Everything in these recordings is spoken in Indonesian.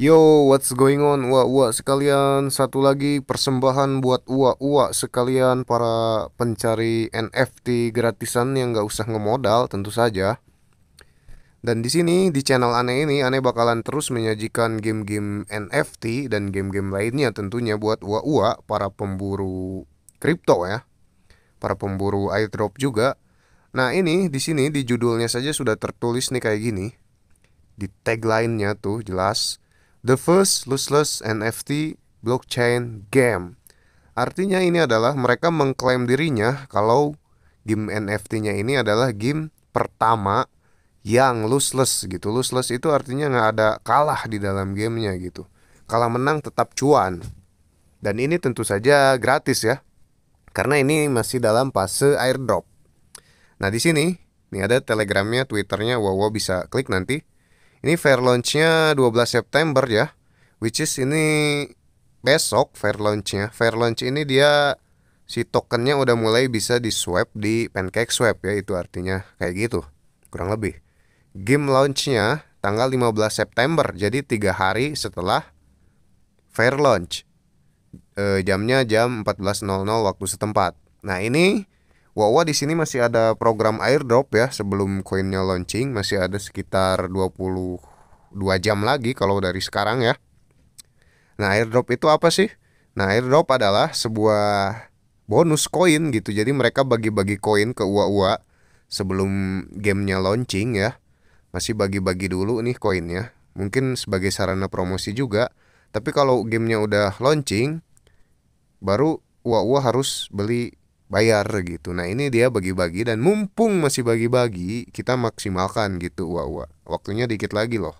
Yo, what's going on, uak-uak sekalian? Satu lagi persembahan buat uak-uak sekalian para pencari NFT gratisan yang nggak usah ngemodal, tentu saja. Dan di sini di channel aneh ini aneh bakalan terus menyajikan game-game NFT dan game-game lainnya tentunya buat uak-uak para pemburu kripto ya. Para pemburu airdrop juga. Nah, ini di sini di judulnya saja sudah tertulis nih kayak gini. Di tagline-nya tuh jelas The first lossless NFT blockchain game. Artinya ini adalah mereka mengklaim dirinya kalau game NFT-nya ini adalah game pertama yang lossless gitu. Lossless itu artinya nggak ada kalah di dalam gamenya gitu. Kalah menang tetap cuan. Dan ini tentu saja gratis ya. Karena ini masih dalam fase airdrop. Nah di sini, ini ada telegramnya, twitternya, wow, wow bisa klik nanti. Ini fair launchnya 12 September ya Which is ini besok fair launchnya Fair launch ini dia si tokennya udah mulai bisa di swap di pancake swap ya Itu artinya kayak gitu kurang lebih Game launchnya tanggal 15 September Jadi tiga hari setelah fair launch e, Jamnya jam 14.00 waktu setempat Nah ini Wawa di sini masih ada program airdrop ya sebelum koinnya launching masih ada sekitar 22 jam lagi kalau dari sekarang ya. Nah, airdrop itu apa sih? Nah, airdrop adalah sebuah bonus koin gitu. Jadi mereka bagi-bagi koin ke uwa-uwa sebelum gamenya launching ya. Masih bagi-bagi dulu nih koinnya. Mungkin sebagai sarana promosi juga. Tapi kalau gamenya udah launching, baru uwa-uwa harus beli bayar gitu. Nah ini dia bagi-bagi dan mumpung masih bagi-bagi kita maksimalkan gitu wah wah waktunya dikit lagi loh.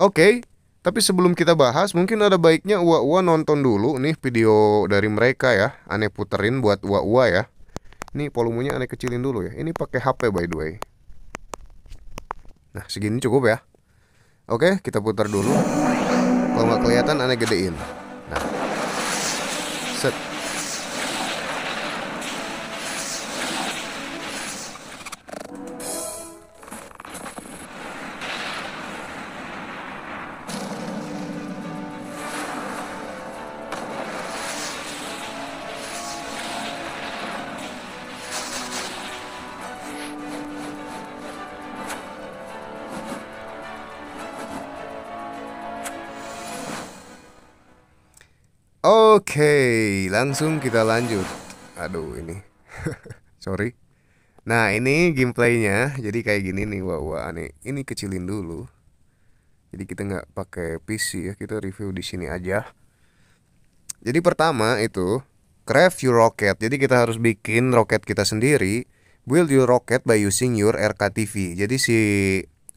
Oke, okay, tapi sebelum kita bahas mungkin ada baiknya wah wah nonton dulu nih video dari mereka ya. Aneh puterin buat wah wah ya. Ini volumenya aneh kecilin dulu ya. Ini pakai HP by the way. Nah segini cukup ya. Oke kita putar dulu. Kalau nggak kelihatan aneh gedein. Nah. Set. Oke, langsung kita lanjut. Aduh, ini. Sorry. Nah, ini gameplaynya. Jadi kayak gini nih, wah wah aneh. Ini kecilin dulu. Jadi kita nggak pakai PC ya, kita review di sini aja. Jadi pertama itu craft your rocket. Jadi kita harus bikin roket kita sendiri. Build your rocket by using your RKTV. Jadi si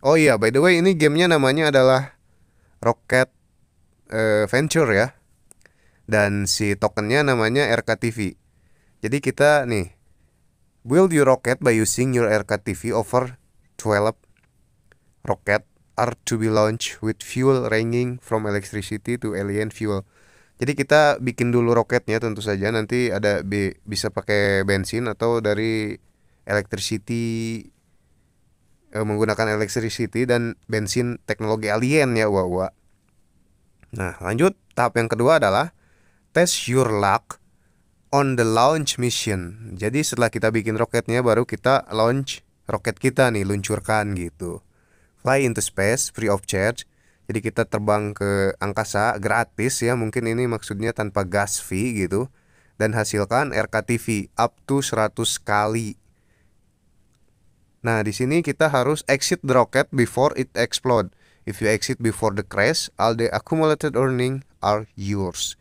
Oh iya, by the way ini gamenya namanya adalah Rocket uh, Venture ya dan si tokennya namanya RKTV. Jadi kita nih build your rocket by using your RKTV over 12 rocket are to be launched with fuel ranging from electricity to alien fuel. Jadi kita bikin dulu roketnya tentu saja nanti ada bi bisa pakai bensin atau dari electricity e, menggunakan electricity dan bensin teknologi alien ya wa wa. Nah, lanjut tahap yang kedua adalah test your luck on the launch mission. Jadi setelah kita bikin roketnya baru kita launch roket kita nih luncurkan gitu. Fly into space free of charge. Jadi kita terbang ke angkasa gratis ya mungkin ini maksudnya tanpa gas fee gitu dan hasilkan RKTV up to 100 kali. Nah, di sini kita harus exit the rocket before it explode. If you exit before the crash, all the accumulated earning are yours.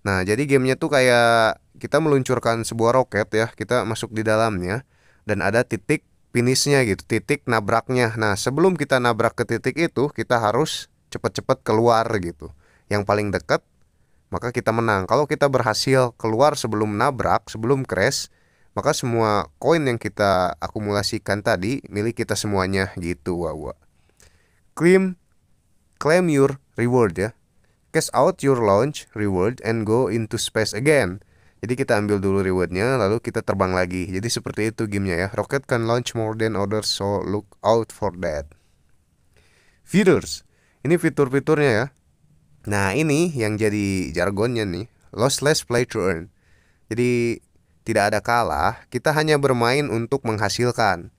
Nah, jadi gamenya tuh kayak kita meluncurkan sebuah roket ya, kita masuk di dalamnya dan ada titik finishnya gitu, titik nabraknya. Nah, sebelum kita nabrak ke titik itu, kita harus cepet-cepet keluar gitu. Yang paling dekat maka kita menang. Kalau kita berhasil keluar sebelum nabrak, sebelum crash, maka semua koin yang kita akumulasikan tadi milik kita semuanya gitu, wawa. Claim claim your reward ya cash out your launch reward and go into space again. Jadi kita ambil dulu rewardnya, lalu kita terbang lagi. Jadi seperti itu gamenya ya. Rocket can launch more than others, so look out for that. Features. Ini fitur-fiturnya ya. Nah ini yang jadi jargonnya nih. Lossless play to earn. Jadi tidak ada kalah, kita hanya bermain untuk menghasilkan.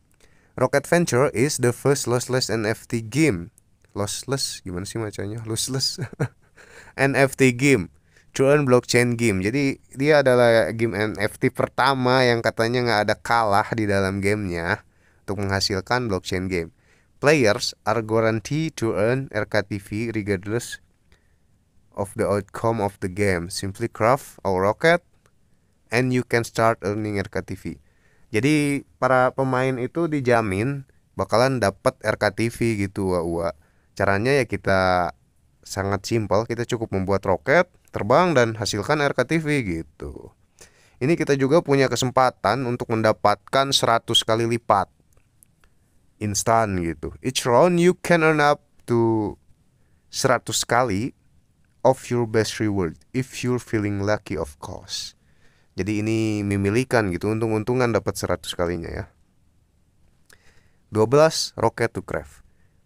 Rocket Venture is the first lossless NFT game. Lossless, gimana sih macanya? Lossless. NFT game Cuan blockchain game. Jadi dia adalah game NFT pertama yang katanya nggak ada kalah di dalam gamenya untuk menghasilkan blockchain game. Players are guaranteed to earn RKTV regardless of the outcome of the game. Simply craft a rocket and you can start earning RKTV. Jadi para pemain itu dijamin bakalan dapat RKTV gitu wa Caranya ya kita sangat simpel kita cukup membuat roket terbang dan hasilkan RKTV gitu ini kita juga punya kesempatan untuk mendapatkan 100 kali lipat instan gitu each round you can earn up to 100 kali of your best reward if you're feeling lucky of course jadi ini memilikan gitu untung-untungan dapat 100 kalinya ya 12 roket to craft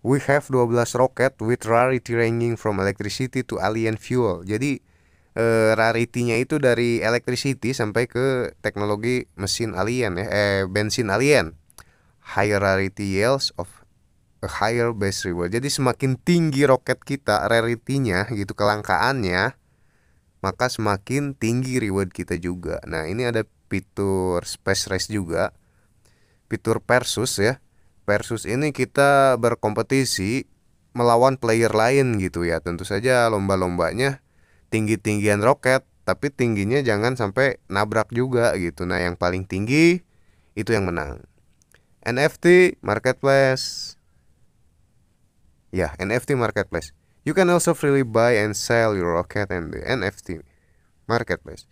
We have 12 roket with rarity ranging from electricity to alien fuel. Jadi eh, rarity-nya itu dari electricity sampai ke teknologi mesin alien ya, eh bensin alien. Higher rarity yields of a higher base reward. Jadi semakin tinggi roket kita rarity-nya gitu kelangkaannya, maka semakin tinggi reward kita juga. Nah, ini ada fitur space race juga. Fitur versus ya versus ini kita berkompetisi melawan player lain gitu ya. Tentu saja lomba-lombanya tinggi-tinggian roket, tapi tingginya jangan sampai nabrak juga gitu. Nah, yang paling tinggi itu yang menang. NFT marketplace. Ya, NFT marketplace. You can also freely buy and sell your rocket and the NFT marketplace.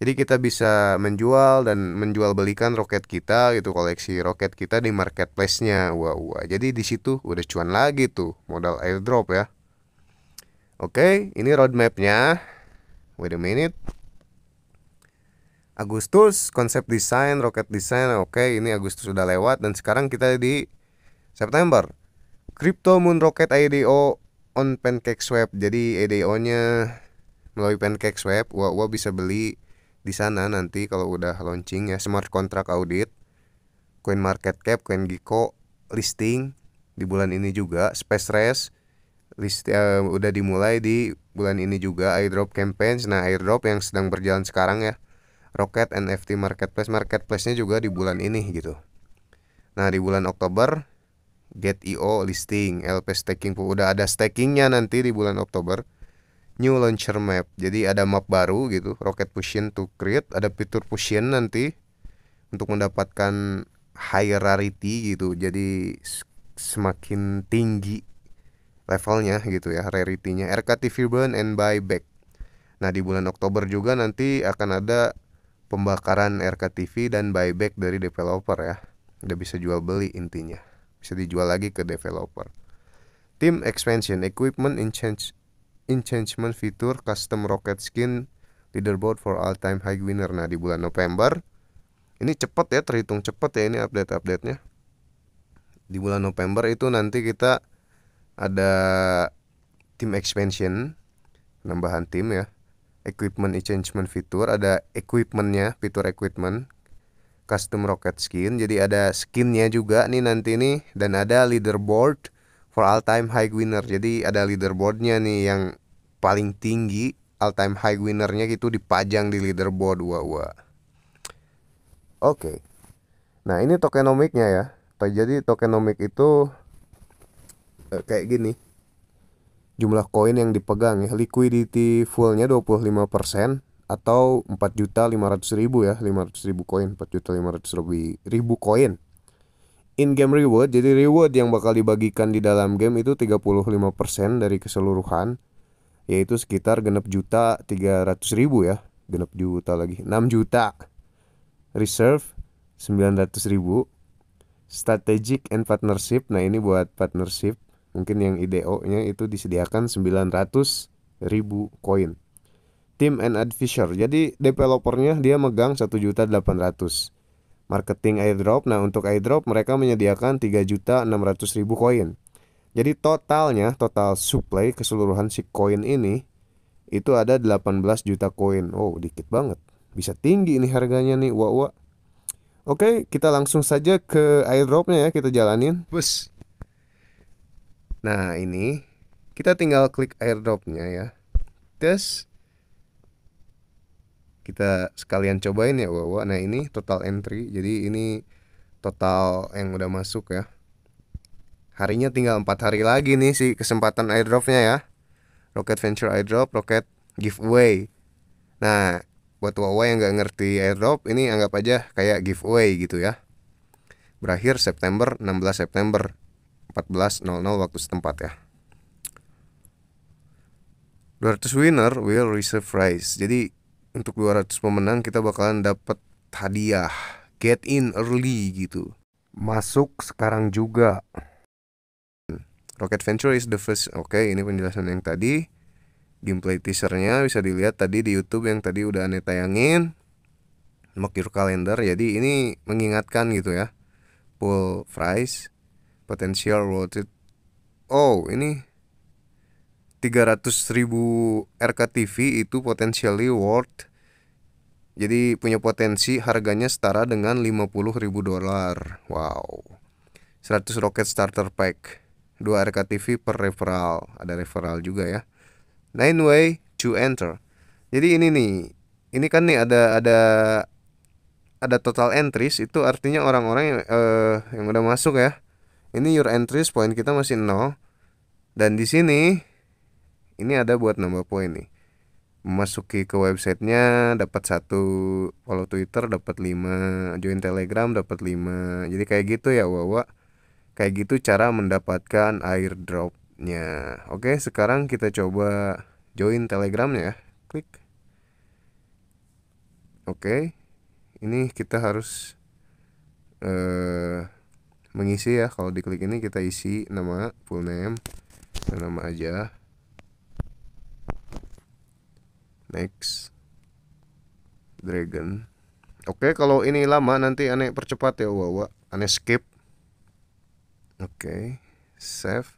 Jadi kita bisa menjual dan menjual belikan roket kita gitu koleksi roket kita di marketplace-nya. Wah, wah. Jadi di situ udah cuan lagi tuh modal airdrop ya. Oke, ini roadmapnya. Wait a minute. Agustus konsep desain roket desain. Oke, ini Agustus sudah lewat dan sekarang kita di September. Crypto Moon Rocket IDO on Pancake Swap. Jadi IDO-nya melalui Pancake Swap. Wah, wah bisa beli di sana nanti kalau udah launching ya smart contract audit, coin market cap, coin giko listing di bulan ini juga, space race list uh, udah dimulai di bulan ini juga airdrop campaigns. Nah, airdrop yang sedang berjalan sekarang ya. Rocket NFT Marketplace, marketplace-nya juga di bulan ini gitu. Nah, di bulan Oktober get io listing, LP staking udah ada stakingnya nanti di bulan Oktober new launcher map. Jadi ada map baru gitu, rocket Pushin to create, ada fitur Pushin nanti untuk mendapatkan higher rarity gitu. Jadi semakin tinggi levelnya gitu ya rarity-nya RKTV burn and buyback. Nah, di bulan Oktober juga nanti akan ada pembakaran RKTV dan buyback dari developer ya. Udah bisa jual beli intinya. Bisa dijual lagi ke developer. Team expansion, equipment and enchantment fitur custom rocket skin leaderboard for all time high winner nah di bulan November ini cepet ya terhitung cepet ya ini update-update-nya di bulan November itu nanti kita ada tim expansion penambahan tim ya equipment enchantment fitur ada equipmentnya fitur equipment custom rocket skin jadi ada skinnya juga nih nanti nih dan ada leaderboard for all time high winner. Jadi ada leaderboardnya nih yang paling tinggi all time high winnernya gitu dipajang di leaderboard wah wah. Oke. Okay. Nah, ini tokenomiknya ya. Jadi tokenomik itu eh, kayak gini. Jumlah koin yang dipegang ya, liquidity fullnya 25% atau 4.500.000 ya, 500.000 koin, 4.500.000 ribu koin in-game reward jadi reward yang bakal dibagikan di dalam game itu 35% dari keseluruhan yaitu sekitar genep juta 300 ribu ya genep juta lagi 6 juta reserve 900 ribu strategic and partnership nah ini buat partnership mungkin yang IDO nya itu disediakan 900 ribu koin team and advisor jadi developernya dia megang 1 juta 800 marketing airdrop. Nah, untuk airdrop mereka menyediakan 3.600.000 koin. Jadi totalnya, total supply keseluruhan si koin ini itu ada 18 juta koin. Oh, dikit banget. Bisa tinggi ini harganya nih, wah wah. Oke, kita langsung saja ke airdropnya ya, kita jalanin. Bus. Nah, ini kita tinggal klik airdropnya ya. Tes kita sekalian cobain ya Wawa. Nah ini total entry, jadi ini total yang udah masuk ya. Harinya tinggal empat hari lagi nih si kesempatan airdropnya ya. Rocket Venture airdrop, Rocket giveaway. Nah buat Wawa yang nggak ngerti airdrop ini anggap aja kayak giveaway gitu ya. Berakhir September 16 September 14.00 waktu setempat ya. 200 winner will receive prize. Jadi untuk 200 pemenang kita bakalan dapat hadiah get in early gitu masuk sekarang juga Rocket Venture is the first oke okay, ini penjelasan yang tadi gameplay teasernya bisa dilihat tadi di YouTube yang tadi udah aneh tayangin Mekir kalender jadi ini mengingatkan gitu ya pool price potential worth it oh ini 300 ribu RKTV itu potentially worth jadi punya potensi harganya setara dengan 50 ribu dolar wow 100 roket starter pack 2 RKTV per referral ada referral juga ya nine way to enter jadi ini nih ini kan nih ada ada ada total entries itu artinya orang-orang yang, eh, yang udah masuk ya ini your entries point kita masih nol dan di sini ini ada buat nambah poin nih Masuki ke websitenya dapat satu follow Twitter dapat lima, join Telegram dapat lima. jadi kayak gitu ya Wawa kayak gitu cara mendapatkan airdropnya oke sekarang kita coba join Telegramnya ya klik oke ini kita harus eh, mengisi ya kalau diklik ini kita isi nama full name nama aja next dragon oke kalau ini lama nanti aneh percepat ya wawa aneh skip oke save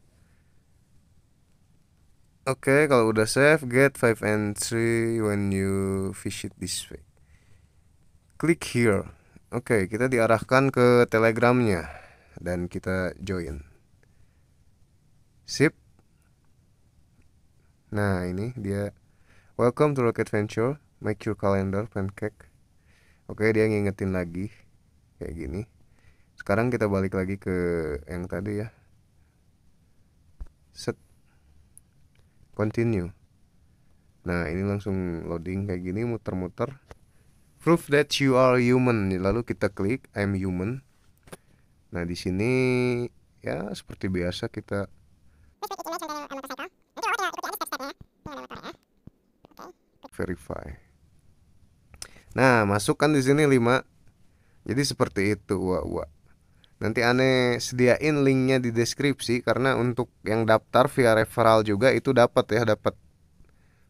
Oke, okay, kalau udah save, get 5 entry when you visit this way. Click here. Oke, okay, kita diarahkan ke telegramnya dan kita join. Sip. Nah, ini dia Welcome to Rocket Adventure, make your calendar pancake. Oke, dia ngingetin lagi kayak gini. Sekarang kita balik lagi ke yang tadi ya. Set continue. Nah, ini langsung loading kayak gini muter-muter. Proof that you are human. Lalu kita klik I'm human. Nah, di sini ya seperti biasa kita verify. Nah, masukkan di sini 5. Jadi seperti itu, wah, wah. Nanti aneh sediain linknya di deskripsi karena untuk yang daftar via referral juga itu dapat ya, dapat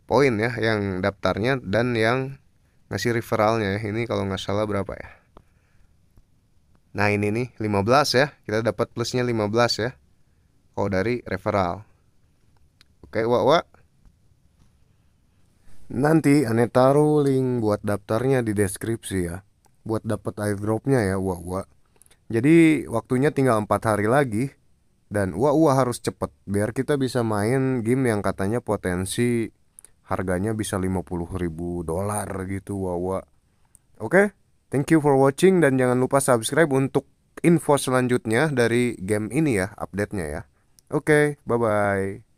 poin ya yang daftarnya dan yang ngasih referralnya ya. Ini kalau nggak salah berapa ya? Nah, ini nih 15 ya. Kita dapat plusnya 15 ya. Kalau dari referral. Oke, wah, wah. Nanti ane taruh link buat daftarnya di deskripsi ya. Buat dapet airdropnya ya uwa-uwa. Jadi waktunya tinggal empat hari lagi. Dan uwa-uwa harus cepet biar kita bisa main game yang katanya potensi harganya bisa 50 ribu dolar gitu uwa-uwa. Oke, okay? thank you for watching dan jangan lupa subscribe untuk info selanjutnya dari game ini ya, update-nya ya. Oke, okay, bye-bye.